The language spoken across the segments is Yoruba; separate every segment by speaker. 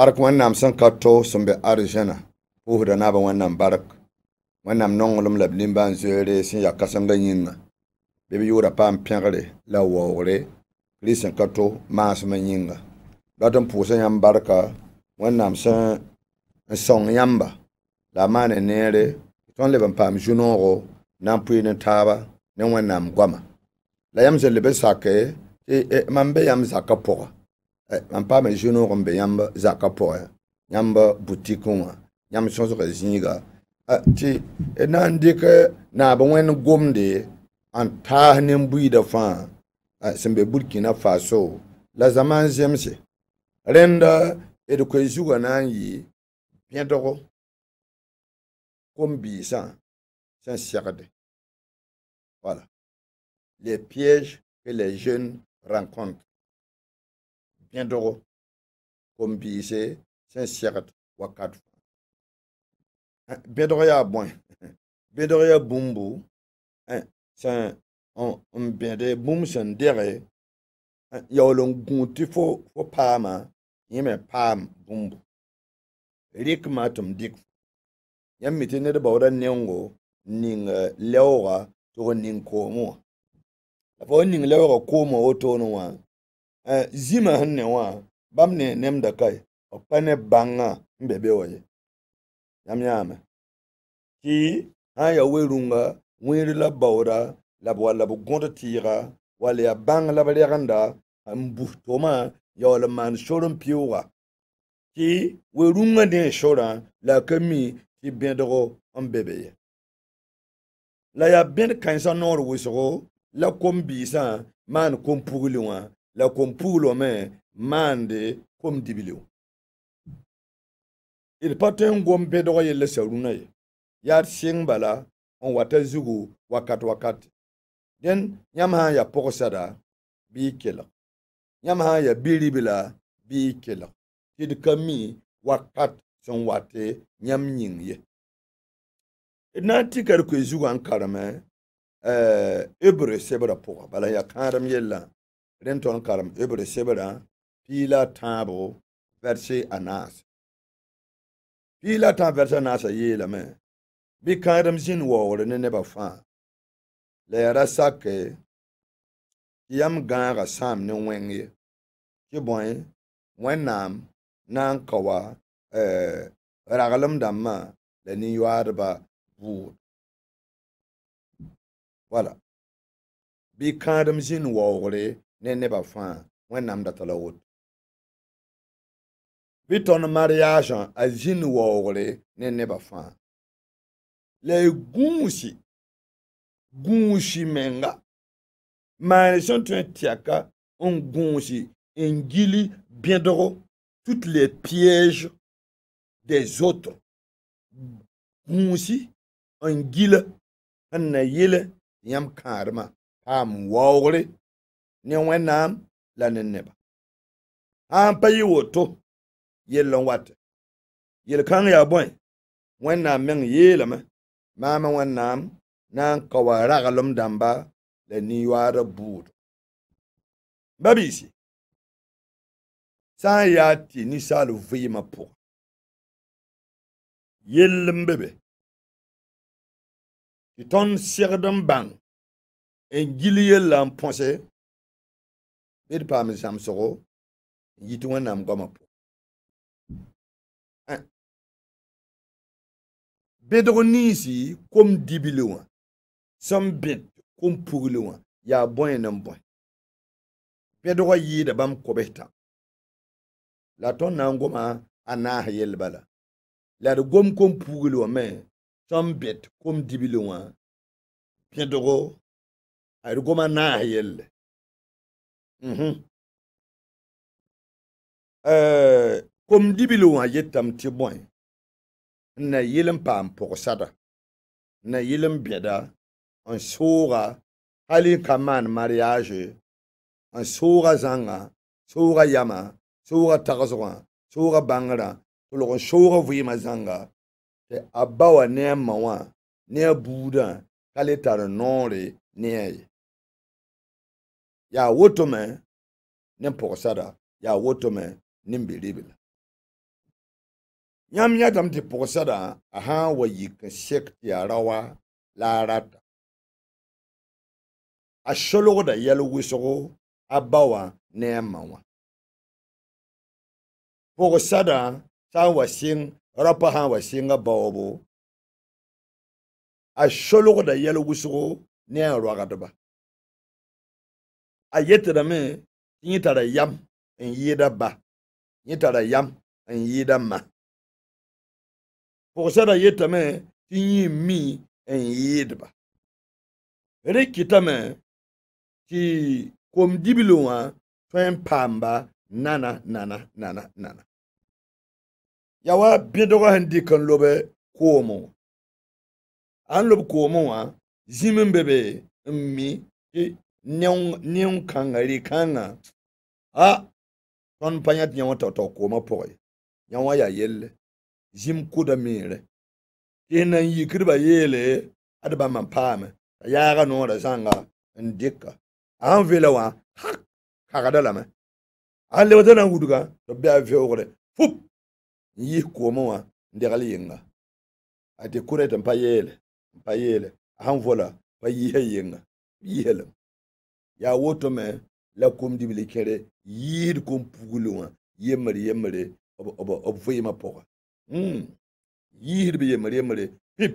Speaker 1: bark wẽnnaam sẽn ka to sẽn be arzẽna pʋʋsda na a bɩ wẽnnaam bark wẽnnaam nonglem la b nimbã n zoeere sẽn ya kãsengã yĩnga bɩ b yʋʋda paam pẽgre la waoogre kirist sẽn ka to maasemã yĩnga rat n pʋʋsa yãmb barka wẽnnaam sẽn n sõng yãmba la a maane neere tõnd leb n paam zu-noogo na n pʋɩɩd n taaba ne wẽnnaam goama la yãmb zĩndi b sake tɩ e, e, mam be yãmb zakã pʋga n paam mais n be yãmb yamba pʋgẽ yãmb butik wã yãmb sõsg zĩiga Ti, d na n dɩk naab gomde en taas nin-buiidã fãa eh, sembe burkina faso la zaman zemse rẽnd
Speaker 2: d koe zugã na n yɩ bẽdgo voilà les pièges que les jeunes rencontrent Bèndro kombi yise sen siret wakatou. Bèndro ya bon.
Speaker 1: Bèndro ya bumbou. Sen an bèndro ya bumbou sen dere. Yaw long gonti fwo pama. Yeme pama bumbou. Rik matoum dik. Yeme miti nete baudan nyengo. Ning euh, lewra tou renning koumou. Apo renning lewra koumou o tonou an. Eh, zima henne wa bam ne nem da kai okpane banga mbebe waye yam yame ki ha ya werunga wiri la bawra la bo la bo gonda tira wala ya bang la bale ganda mbu toma ya wala man shorum piwa ki werunga ne shora la kami ki bendro mbebe la ya ben kansa nor wisogo la kombisa man kompugli wa la kompulo me mande kom dibilio il paten gombe dogo yelle saruna ye yar sing bala on wata zugu wakat wakat den nyam ha ya pogsada bi kela nyam ha ya biri bila bi kela tid kami wakat son wate nyam nying ye na tikar ko zugu an karame eh ebre sebra poga bala ya karam yella ren ton karam ebre sebe dan, ki la tan bo, verse anans. Ki la tan verse anans a ye laman, bi kan remzin wawre, ne ne pa fan. Le yara sa eh, ke, yam ganga sam ne wengi, ki bon, eh, wennam, nan kawa, eh, rar lam damman, le ni yawar ba
Speaker 2: voun. Wala. Bi kan remzin wawre, ne neba fãa wẽnnaam da tala wot
Speaker 1: ton mariage, a zin ne neba Les la le gunsi menga ma sẽn tu tɩyaka on un gili toutes les pièges des autres gũusi un gila yam yam karma karma.
Speaker 2: ni wẽnnaam la ne neba sãn pa yɩ woto yell n watɛ yel-kãng yaa bõe wẽnnaam meng yeelame
Speaker 1: maama wẽnnaam na n ka wa raglem dãmba damba ninyoaadã buudo
Speaker 2: babiisi sã n yaa tɩ ninsaal vɩɩmã pʋgẽ yell n be be tɩ tõnd segd n bãng n gil yella n põse Fè di pa mè sèm sòkò, yitwen nan mè gòm apè. An. Bèdè gò ni si, kòm dibilè wè, sèm bèdè, kòm pògilè wè, ya bwen nan mwen.
Speaker 1: Bèdè gò yi dè bèm kòbèk tan. La ton nan gòm an, an nan hèyèl bala. La di gòm kòm pògilè wè men, sèm bèdè,
Speaker 2: kòm dibilè wè, bèdè gò, a di gòm an nan hèyèl, a di gòm an nan hèyèl, Koum mhm. euh, dibilou an yetam tibwen Na yilem pa an pokosada
Speaker 1: Na yilem bida An sora Kali kaman mariage An sora zanga Sora yama Sora tarzwa Sora bangra Sora vima zanga Abawa ne mwa Ne budan Kale tar non re Ne ay Ya wotome ne pɔgesara ya wotome ne bilibila nyam yadam ti pɔgesara a hãã wa yik n sek tɩ yaa
Speaker 2: rawa la a rata a solgda yɛl a ba wã ne a ma wã pɔgesara sã n wa sɩng rapa sã n wa sɩnga baoobo
Speaker 1: a solgda yɛl wʋsgo ne a roagdba a yetira mi yi tara yam n yiida ba yi tara yam
Speaker 2: n yiida ma pʋgsɛda yetame tɩ yĩ mi n yiidba rẽ kɩtame tɩ
Speaker 1: kom-diblo wã fɛn n paamba nana nana nana nana ya wa bẽdg sẽn dɩk n lob koomẽ wã a n lob koomẽ wã zĩm n be mi tɩ nin-kãngã rɩ-kãngã a tõnd pa yã tɩ yã wã tao tao koomã pʋgẽ yã wã yaa yelle zĩm koda meerɛ tɩs nan yikdba yeele ad ba man paame t'a yaaga noorã zãnga n dɩka a sãn vela wã hak kagda lame a lebda na wudga tɩ b be a fup n yɩs koomã wã n degl yɩnga a tɩ kʋrɛ tɩ n pa yeele n pa vola pa yiisã yɩnga Ya woto men, la koum di bile kere, yid koum pou goulouan, yemre, yemre, obo, obo, obo yema poka. Hmm, yid bi yemre, yemre, pip!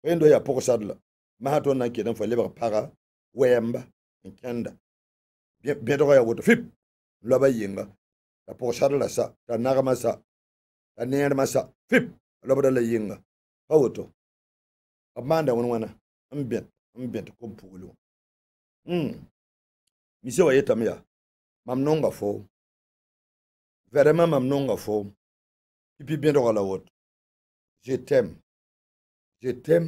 Speaker 1: Kwen do ya poka sadla, ma haton nan kede an fwa lebra para, weyemba, enkenda. Beto kwa ya woto, pip! Loba yenga, ya poka sadla sa, ya naga
Speaker 2: ma sa, ya nyeyade ma sa, pip! Loba yenga, pa woto, ap manda wan wana, mbet, mbet koum pou goulouan. Mise hmm. waye tamiya, mam non gafo. Verèman mam non gafo. Epi bèndo gwa la wot. Je tem. Je tem.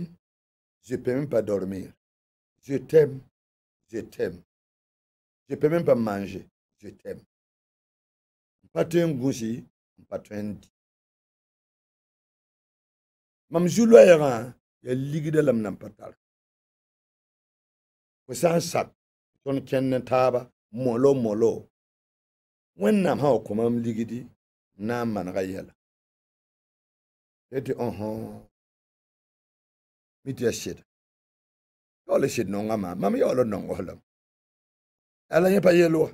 Speaker 2: Je pe mèm pa dormi. Je tem. Je tem. Je pe mèm pa manje. Je tem. Patwen gosi, patwen di. Mam zoulwa yaran, yal ligide lam nan patal. kusan sak ton kenne taaba molo molo wẽnnaam sã wa kõmam ligdi na n manega yɛla tɩ tɩ ɔhõ mi tɩ yaa sɩda yaool sɩd nonga maa mam yaool nongs lam ala yẽ pa yel wa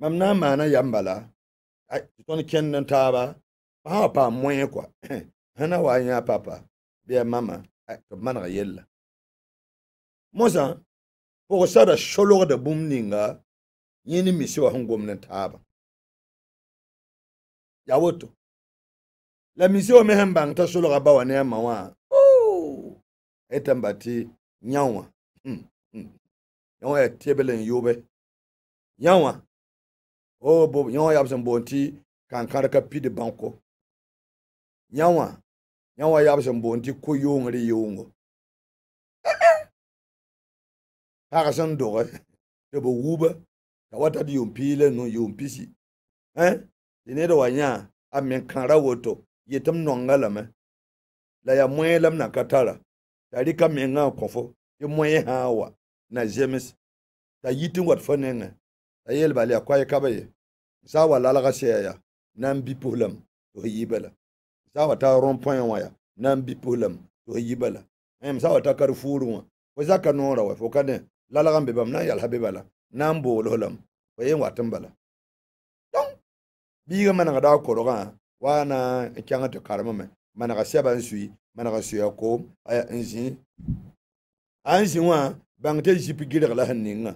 Speaker 2: mam na n maana yam bala tɩ tõnd kẽnd
Speaker 1: n taaba pa sã wa paam mõe kɔa sẽna wa yã papa bɩ yaa mama
Speaker 2: tɩ b manega yella mosã pʋgsda solgda bũmb ninga yẽ misi wa sẽn gomd taaba ya woto la misi wã me sẽn t'a solga ba wa ne a ma wã
Speaker 1: y tɩ n ba tɩ yã wã yã wã yaa tebl n yʋbe yã wã yã wã yab sẽn boond tɩ kãn-kãr ka
Speaker 2: pid bãnko yã wã yã wã yab ko-yoongr yeoongo haka sẽn dʋgɛ tɩ b wuba t'a wa tat yʋʋm-pii la nõ yʋʋm-pisi tɩ ned wa yãa
Speaker 1: a me kãra woto yetɩ m nonga lame la ya mõe la m na ka tara t'a rɩka mengã n kõ fo tɩ mõe sã wa na zems t'a yi tɩ n wat fo nengẽ t'a yel bal ya koɛɛka ba ye n sã n wa lalga ya na n bi puslame tɩ f yi bala n sã n wa ta rõn põe wã ya na n bi puslame tɩ f yi bala m eh, sã n wa ta karfuur wã fo zaka noora wɛ fo ka ne lalagan bebam nan yal habe bala nan boololam fo yen watin bala don biiga managa daa koroga waana n kyaŋa ti karema me managa sɛba n sui managa suya koom aya n zĩ a n zĩ wã bãng tɩ zip gɩrg la sẽn ninga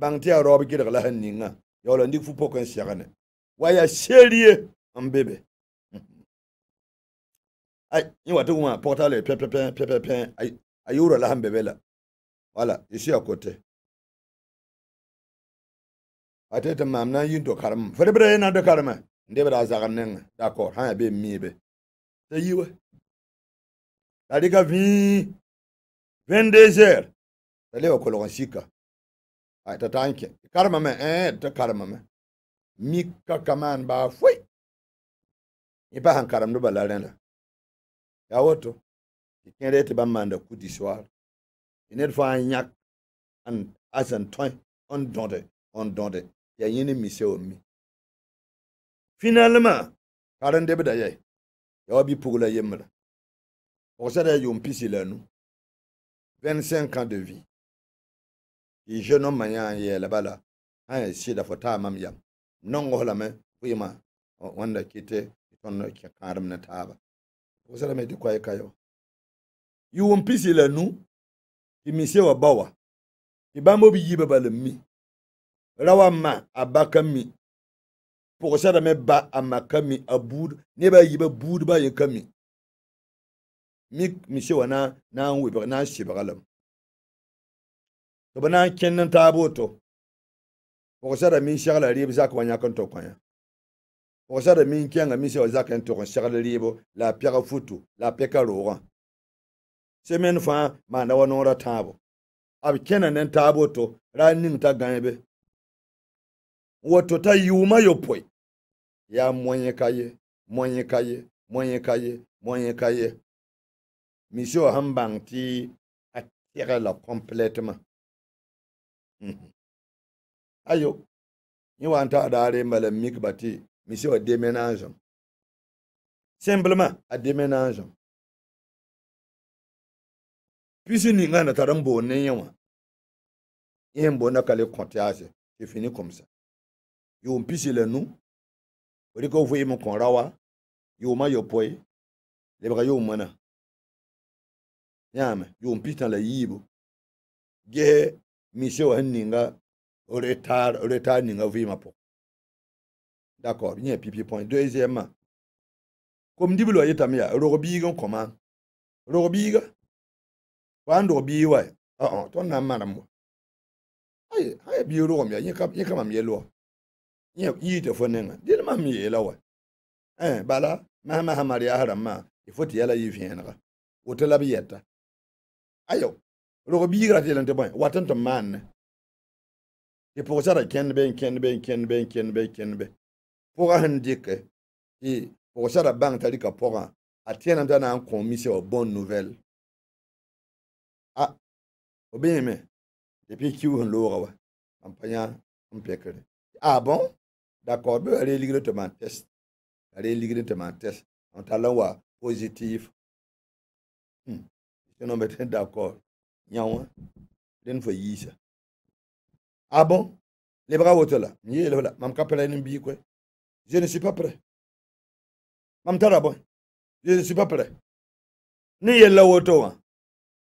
Speaker 1: bãng tɩ yaa raoob gɩrg la sẽn ninga yaoola n dɩk fu pʋk n sɛgene wa yaa serie n be be ay yẽ wa tɩ wã pʋg t'a le pẽ pẽ pẽ pẽ pẽ a yʋʋra la sẽn be be la Voilà, ici à côté. Atete mamna yindo karam. Fere bre na de karama. Ndebe da zagan
Speaker 2: nenga. D'accord. Ha be ah, mi be. Te yiwe. Tadi ka vi 22 heures. Tale ko lo sika. Ay ta
Speaker 1: tanke. Karama me eh ta karama me. Mi ka kaman ba foi. Ipa han karam do balare na. Ya woto. Ikende te ba manda ku soir. inedfa anyak and as an toy undaunted undaunted ya yini mise mi. finalement karan de bida ye ya obi pugula yemra o sada yom pisi lanu 25 ans de vie i jeune homme manya ye la bala ha si da fota mam yam non go la me kuima wanda kite ton ke karam na taba o sada me di kwaye kayo yom pisi lanu I mi sewa bawa, i bambou bi yibe bali mi, lawa man, a baka mi, pou kosa da me ba, a maka mi, a boud, ne ba yibe boud ba yenka mi. Mi sewa nan wibre, nan shibre alam. Sebe nan kenden tabo to, pou kosa da mi chak la libe zak wanyakon tokwanya. Pou kosa da mi nkenge mi sewa zak yentokon chak la libe, la perefutu, la peke loran. sẽn me fãa maanda wa noorã tãabo b kẽna ne taab woto ra n t'a gãebe woto t'a yiuma yopoi ya moyẽka ye moyẽka ye moyẽka ye moyẽka ye misio sẽn ti tɩ a tɛgɛ la complètement
Speaker 2: mhm. ayo wa n ta'a mik ba tɩ misio a deme na simplement a deme na puisque nga na tara mbo nenye wa ye mbo na kale kontiaje c'est e fini comme yo mpisi le nu ori ko kon rawa yo ma yo poi le ba yo mana nyame yo mpita la yibo ge mise wa ninga
Speaker 1: retard retard ninga voye ma po d'accord pipi
Speaker 2: wandobiwa uh-uh, tonna na mwa aye ayi bi
Speaker 1: ro mi yin kam yin kam am yelo yin yi te fo nenga dil mam mi la wa eh bala ma ma ha mari haram ma ifoti yala yi fiena ka wotela bi yetta ayo ro bi gra te lante bon watan to man e po sara ken ben ken ben ken ben ken ben ken be po han dike e po sara bang tali ka po ga atena ndana an komise o bonne nouvelle
Speaker 2: Ah, a, oubeye men, epi ki ou an lour a wè, an payan, an pekene. A ah, bon, d'akor, mè alè iligre te man test,
Speaker 1: alè iligre te man test, an talan wè, pozitif, mè hmm. tenon mè ten d'akor, nyan wè, tenon fè yi se. A bon,
Speaker 2: le bra wot la, mè yè la wot la, mè mè kapè la yon mbi kwen, je ne si pa pre. Mè mè tala wot, mè mè, je ne si pa pre. Nè yè la wot la wot la,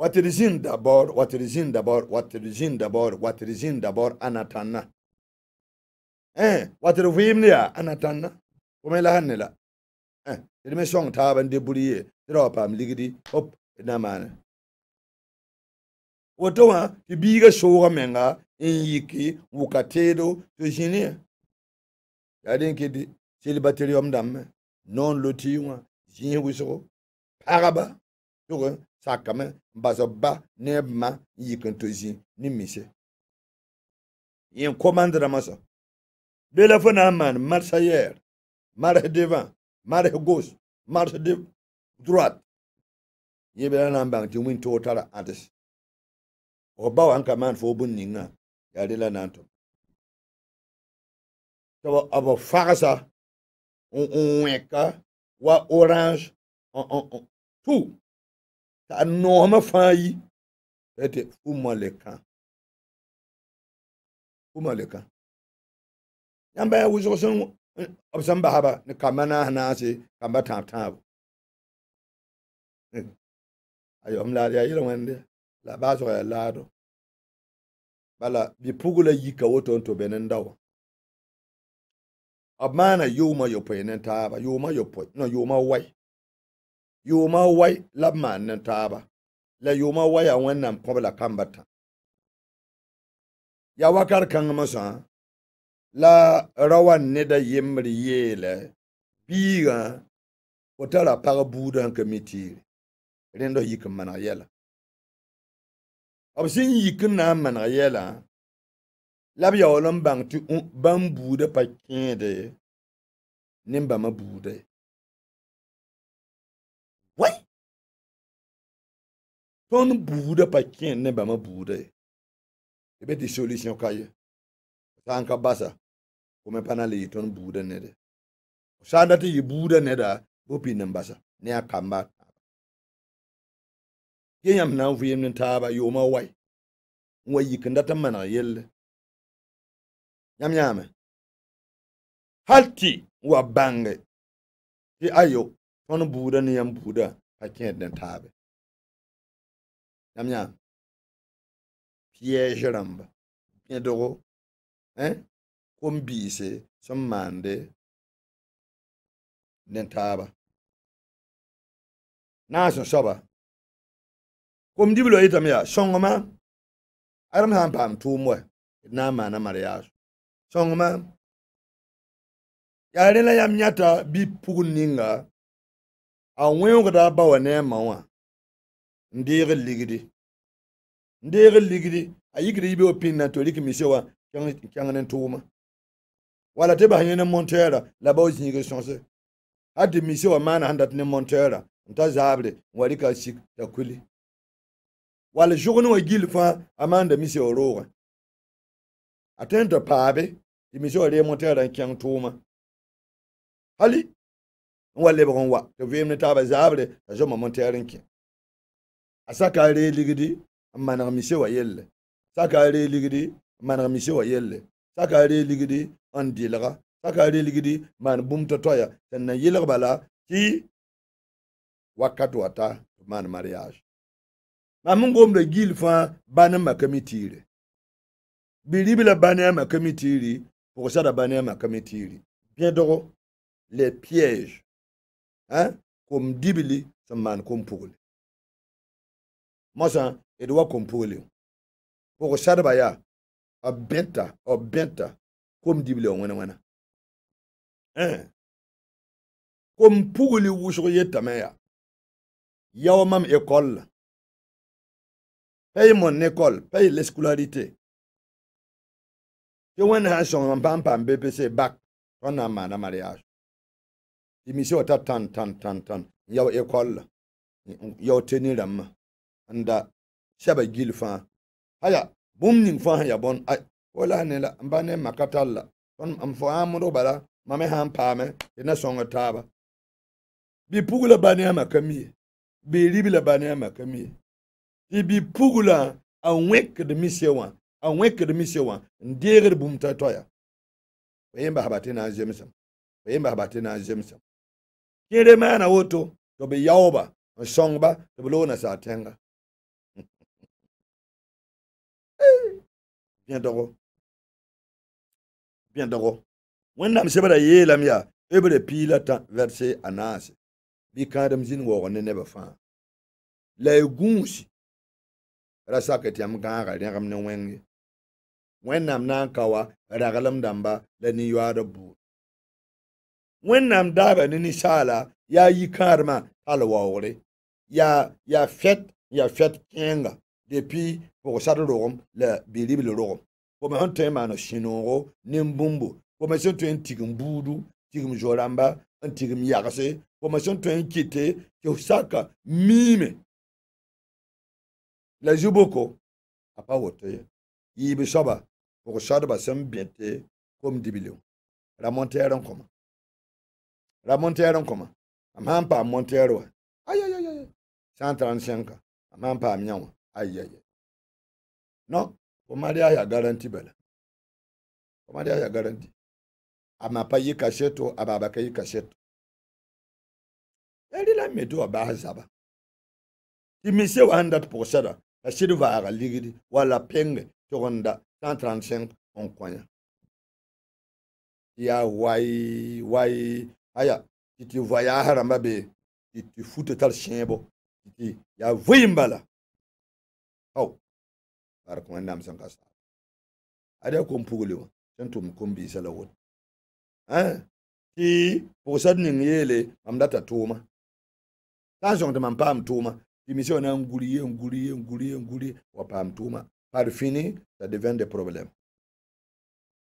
Speaker 2: What What What is is is in in the the in the
Speaker 1: waterezin What is in the d'abord, anatana. Eh, What waterezin ya anatana. Come here, hanne la. Eh, ili me song taban de buriye. Eh, Tira pam ligidi, hop, What mane. Wato The ti show of menga, ah, in yiki, wukatedo, to jini. Yadin ki di, sili baterium damme. Non loti yunga, ah, jini Paraba. Tuga, sakame bazɔba ne ma n yikin to zin ni mise yin komandira masa bela fo na man marsa yer marsa devant marsa gauche marsa de
Speaker 2: droite yin bela na bang ti win to tara antes o ba wan ka man fo bun ninga ya de la na to to
Speaker 1: abo fagasa on on weka wa orange on
Speaker 2: on tout ka nɔɔmɛ fãa yi ɛtɛ fuma le kan fuma le kan yãmba ya wʋsg sẽn nba sẽn basaba ni kamba a naase kamba tãab tãabo ayom la ya yɩl wẽnde baa baasg ya laadɔ bala bipug la yika woton to be ne da wa
Speaker 1: b maana yooma yopoi ne taaba yooma yopoi no yooma wai yoma wai la maan taaba la yoma wai a wẽnnaam põb la kamba tã ya wakar kãngmã sã la rawa neda yembr yeelɛ biigã fo tara pag buudã ka mi tiire rẽndɔ yik n maneg yɛla b sẽn yik
Speaker 2: n na n maneg yɛla la b yaool n bãng tɩ bãmb buudã pa kẽede ne bãmb buudã tɔn buuda pa tiɲɛ ne bama buuda ye i bɛ ti solution k'a ye sa an ka basa kome pana
Speaker 1: le yi tɔn buuda ne de sa da ti yi buuda ne da o pi ne basa ne ya kamba
Speaker 2: ye yam na vu yem ne taaba yo ma wai wa yi kinda ta mana yelle yam yame halti wa bange ti ayo tɔn buuda ne yam buuda pa tiɲɛ ne taabe Amiens. Pierre Jeramba. Bien Doro. Hein? Eh? Kombise. Sommande. Nentaba. Na Nasun soba. Kom dibilo itam ya. Songoma. Aram han pam tumwe. Na mana mariage. Songoma. Yare la yam bi pugu ninga. A wenga da bawa ne mawa. ligri ndege ligri a
Speaker 1: ligidi ayigidi ibe opinna to liki misewa kyangane tuma wala te bahanye ne montera la ba ozinge sonse hadi misewa mana handa ne montera nta zabre wali ka sik ta kuli wala jogni wa gil fa amanda misewa roga atenta paabe misewa le montera kyang tuma hali wala lebon wa to vemne taba zabre ta joma montera kyang A sa ka re ligidi, man ramise wa yelle. Sa ka re ligidi, man ramise wa yelle. Sa ka re ligidi, an diylega. Sa ka re ligidi, man boum totoya. Ten nan yileg bala ki wak kat wata man mariage. Ma moun gom de gil fwa banem a kemi tire. Bi li bile banem a kemi tire, pou sa da banem a kemi
Speaker 2: tire. Pien dogo, le pyej. Koum dibili, seman koum pouli. Mwa san, edwa koum pou li ou. Foko sadba ya, obbenta, obbenta, koum dibli ou wè nan wè nan. Hè. Koum pou li ou sou ye tamè ya. Yaw mam ekol. Fè yi mon ekol, fè yi l'eskularite. Yow wè nan an son, mwan pan pan, bè pè se bak,
Speaker 1: kon nan man nan mwariyaj. Yow misi wotan tan tan tan tan. Yow ekol. Yow teni damman. nda shaba gili fãa haya bũmb ning fãa sẽn ya bõn fo la ne la n ba ne maka tall la n fo ãamd f bala ma me sãn paame tɩ e na sõng taaba bipug la ba ne a maka mie bɩ rib la ba ne a maka mie tɩ e bipug la a wẽkd mise wã a wẽkd mise wã n deegd bũmb ta toya fo yen basba tɩ na n zemsem fo yen basba tɩ na n zemsem kẽere maana woto tɩ b yaooba
Speaker 2: n sõngba tɩ b loog nasaa tẽnga Piantoro, piantoro, wen
Speaker 1: nam sepada ye lam ya, ebe de pi la tan versi anansi, bi kandem zin woro ne nebe fan. Le yu gounsi, la sak ete yam ganga, yen ramne wengi, wen nam nan kawa, re agalam damba, le ni yu adobu. Wen nam daga nin isa la, ya yi kandema, al wore, ya fet, ya fet kenga. Depi, pou kwa chade lorom, la beli bil lorom. Pou men an ten man an chenon ro, ne mboumbo. Pou men sen ten tig mboudou, tig mjolamba, an tig myagase. Pou men sen ten kite, kyo sa
Speaker 2: ka mime. La zyou boko, a pa woteye. Yi bi soba, pou kwa chade basen mbiente, pou mdibile ou. La
Speaker 1: montere an koma. La montere an koma. A man pa montere ou.
Speaker 2: Ayo, ayo, ayo, ayo. 135, a man pa amyan ou. ayẹyẹ no pomade aya garanti bele pomade aya garanti
Speaker 1: amapa yi kasheto ababaka yi kasheto erila medu abahazaba timise wa hundred pourcent asidi vaaga ligidi wala penge togenda cent trente cinq on konya ya wai wai aya titi voya haramba be titi fute tal
Speaker 2: chien bo titi ya voyimbala aw para kuma nam sa kasa ada ko mpugule wa san to mkumbi sala won
Speaker 1: eh ti posad ning yele amda ta tuma ta jong de man pam tuma ti mission na nguri ye nguri ye nguri ye nguri wa pam tuma par
Speaker 2: fini ça devient des problèmes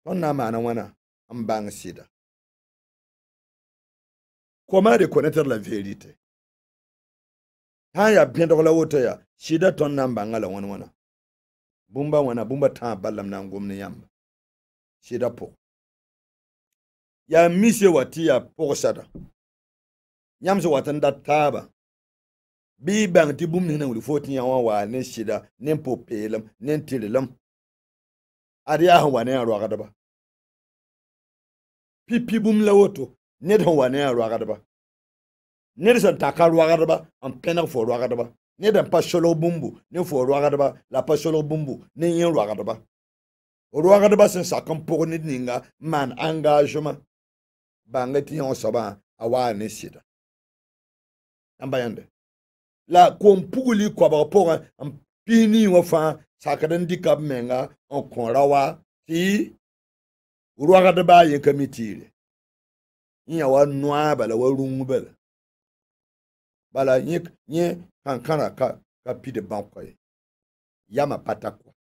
Speaker 2: ton na mana wana am bang sida comment reconnaître la vérité ha ya bien dogola woto ya shida ton nan banga la wana wana bumba
Speaker 1: wana bumba ta balam nan gomne yamba shida po ya mishe wati ya po sada. nyam so watan da taba bi bang ti bum ne wuli fotin ya wa ne shida ne po pelam ne tilelam
Speaker 2: ari ahun wa ne aro agadaba pipi bum la woto ne don wa ne aro agadaba ne san takar wa agadaba
Speaker 1: an penar fo ro agadaba ne da mpa sholo bumbu ne fo ro agadaba la pa sholo bumbu ne yin ro agadaba ro agadaba sin sakam pogo ne ninga man engagement banga ti on soba awa ne sida amba yande la kom puguli kwa ba pogo am pini wa fa sakadan dikab menga on konrawa ti ro agadaba yin kamitire nya wa nwa bala wa rungu bala wala nye
Speaker 2: nye kankana ka ka pide banko ye yama pata kwa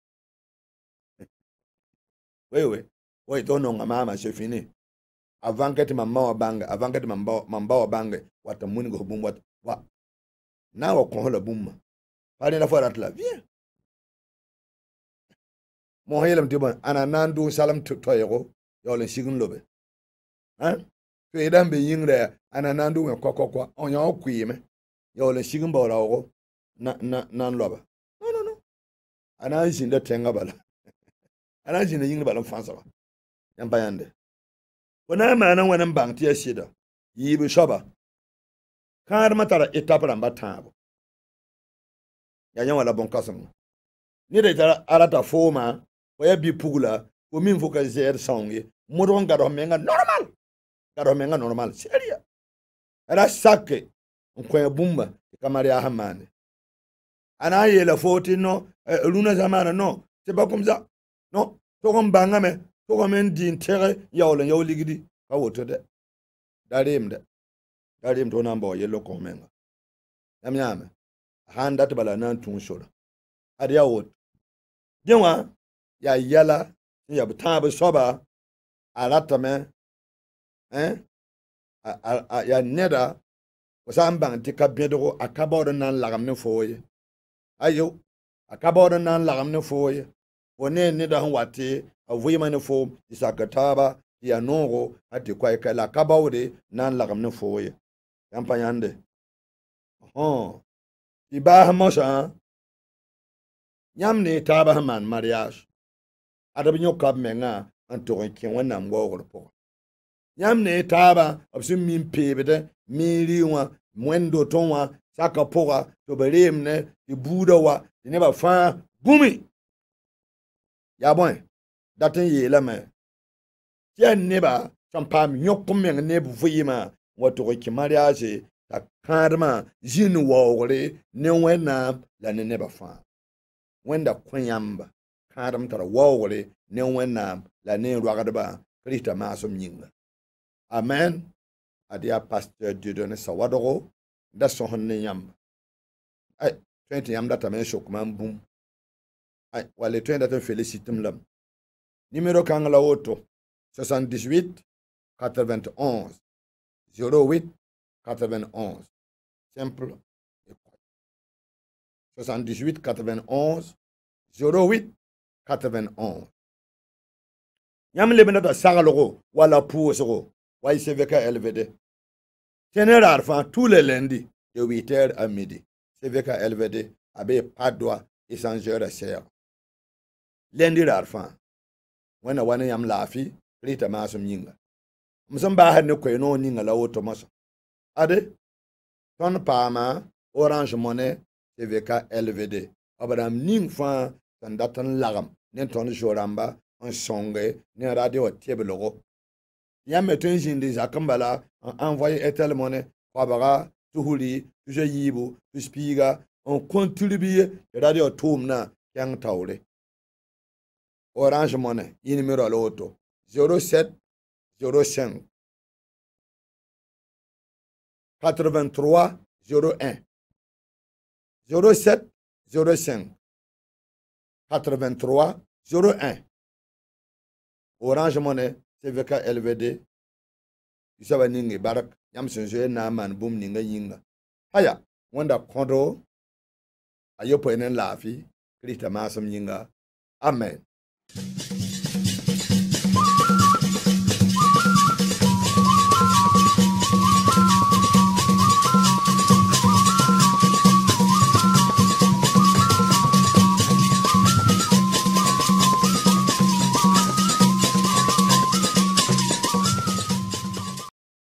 Speaker 2: wewe wewe tono nga mama shefini
Speaker 1: ma mama wa bange avanketi mamba mamba wa bange watamuni go bumwa wa
Speaker 2: na wa konhola bumma ma na fara tla bien mo helam tibon ana nandu salam toyego yolen sigin lobe
Speaker 1: ha to idan be yingre ana nandu me kokokwa onya okuyeme yawla shigin ba rawo na na na loba no no no ana jin da tenga bala ana jin da yin bala fansa ba yan bayande wana ma nan wannan bang tiya shida yi bi shoba kar matara etapra ba tabo ya yan wala bon kasam ni da tara arata foma waya bi pugula ko min fuka zer sangi modon garo menga normal garo menga normal seria era sake. nkwe bumba kamari ahamane anayela foti no eh, luna zamana no seba kumza no toko mbangame toko men din tere yawle yaw ligidi ka woto de darim de darim to nambo yelo komenga yamyame handa tbala nan tun shora ad ya wot dewa ya yala ya butabe soba aratame eh a, a, a, ya neda osanban ti ka biɛ dogo a ka bɔɔdi naŋ lagem ne fɔɔ ye ayo a ka bɔɔdi naŋ lagem ne fɔɔ ye fo ne ye nidɔ sn wa ti a vuyima ne fɔɔ isaka taaba ya nuugo a ti kɔc kɛ la ka bɔɔdi naŋ lagem ne fɔɔ ye yan pa yande ɔhɔn ti baasi mɔ sãn nyam ne taaba sn maan mariage adebi nyɛ kɔb mɛŋa n tog n kẽ wẽnnaam wɔɔgri pɔgɔ yãmb ne y taaba b sẽn min peebdɛ miiri wã wẽndo tõ wã saka pʋga tɩ b reemdẽ tɩ buuda wa tɩ nebã fãa gũmi yaa bõe dat n yeelame tɩ yaa neba sẽn paam yõk meng neb vɩɩmã wa tʋg kɩ mariage t'a kãadmã zĩn waoogre ne wẽnnaam la ne nebã fãa wẽnda kõ yãmba kãadem tara waoogre ne wẽnnaam la ne n roagdbã kirista maasem yĩnga Amen, adi a pasteur diyo dene sa wad ro, daso honne yam. Ay, pen te yam dat amen chokman boum. Ay, wale ten dat felicitem lom. Nime ro kang la woto, 78-91
Speaker 2: 08-91 Semple. 78-91 08-91 08-91 Nyam libe nata saral ro, wala pouz ro.
Speaker 1: Wèy CVK LVD. Tene rar fan, tou le lendi, de 8 er a midi. CVK LVD, abe padwa, esanje raseyo. Lendi rar fan, wène wène yam lafi, pritama sou mninge. Mse mba har nè kwenon mninge la wot mwos. Adè, ton pama, oranj mwone, CVK LVD. Abè rame nying fan, san datan lagam, nen ton joramba, an songe, nen rade wote tebe logo. yã me tõe n kambala envoyé etel mõne koabga tɩ furi tɩ Spiga, on radio Toumna, Yang
Speaker 2: orange monnaie, numéro numéro 07 05 83 01 07 05 83 01 orange monnaie CVK LVD
Speaker 1: isaba ningi barak nyam senzo na man bum ninga yinga haya wanda kondo ayopo enen lafi krista masam yinga amen